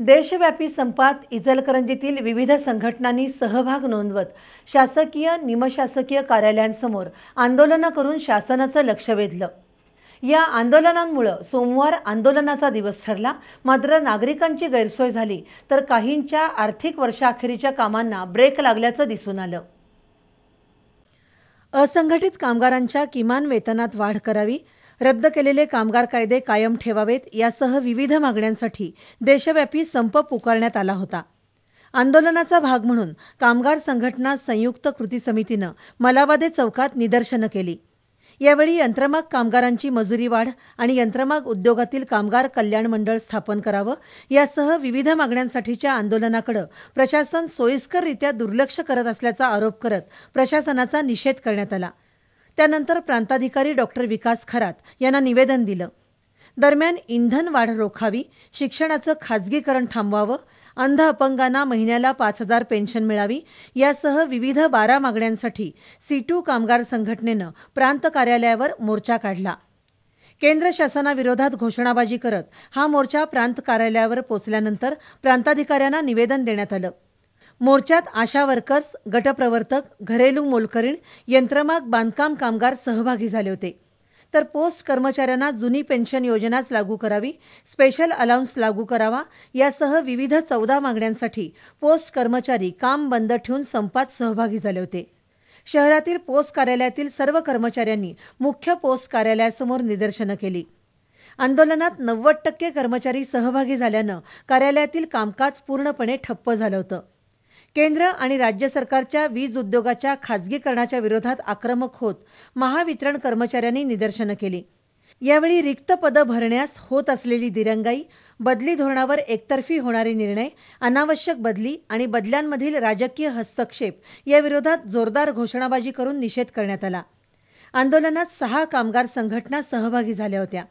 देशव्यापी संपात इचलकरंजीतील विविध संघटनांनी सहभाग नोंदवत शासकीय निमशासकीय कार्यालयांसमोर आंदोलनं करून शासनाचं लक्ष वेधलं या आंदोलनांमुळं सोमवार आंदोलनाचा दिवस ठरला मात्र नागरिकांची गैरसोय झाली तर काहींच्या आर्थिक वर्षाअखेरीच्या कामांना ब्रेक लागल्याचं दिसून आलं असंघटित कामगारांच्या किमान वेतनात वाढ करावी रद्द केलेले कामगार कायदे कायम ठेवावेत यासह विविध मागण्यांसाठी देशव्यापी संप पुकारण्यात आला होता आंदोलनाचा भाग म्हणून कामगार संघटना संयुक्त कृती समितीनं मलावादे चौकात निदर्शनं केली यावेळी यंत्रमाग कामगारांची मजुरी वाढ आणि यंत्रमाग उद्योगातील कामगार कल्याण मंडळ स्थापन करावं यासह विविध मागण्यांसाठीच्या आंदोलनाकडे प्रशासन सोयीस्कररित्या दुर्लक्ष करत असल्याचा आरोप करत प्रशासनाचा निषेध करण्यात आला त्यानंतर प्रांताधिकारी डॉक्टर विकास खरात यांना निवेदन दिलं दरम्यान इंधन वाढ रोखावी शिक्षणाचं खाजगीकरण थांबवावं अंध अपंगांना महिन्याला पाच हजार पेन्शन मिळावी यासह विविध बारा मागण्यांसाठी सीटू कामगार संघटनेनं प्रांत कार्यालयावर मोर्चा काढला केंद्र शासनाविरोधात घोषणाबाजी करत हा मोर्चा प्रांत कार्यालयावर पोचल्यानंतर प्रांताधिकाऱ्यांना निवेदन देण्यात आलं मोर्चात आशा वर्कर्स गटप्रवर्तक घरेलू मोलकरीण यंत्रमाग बांधकाम कामगार सहभागी झाले होते तर पोस्ट कर्मचाऱ्यांना जुनी पेन्शन योजनाच लागू करावी स्पेशल अलाउन्स लागू करावा यासह विविध चौदा मागण्यांसाठी पोस्ट कर्मचारी काम बंद ठेवून संपात सहभागी झाले होते शहरातील पोस्ट कार्यालयातील सर्व कर्मचाऱ्यांनी मुख्य पोस्ट कार्यालयासमोर निदर्शनं केली आंदोलनात नव्वद टक्के कर्मचारी सहभागी झाल्यानं कार्यालयातील कामकाज पूर्णपणे ठप्प झालं होतं केंद्र आणि राज्य सरकारच्या वीज उद्योगाच्या खाजगीकरणाच्या विरोधात आक्रमक होत महावितरण कर्मचाऱ्यांनी निदर्शनं केली यावेळी रिक्त पदं भरण्यास होत असलेली दिरंगाई बदली धोरणावर एकतर्फी होणारे निर्णय अनावश्यक बदली आणि बदल्यांमधील राजकीय हस्तक्षेप याविरोधात जोरदार घोषणाबाजी करून निषेध करण्यात आला आंदोलनात सहा कामगार संघटना सहभागी झाल्या होत्या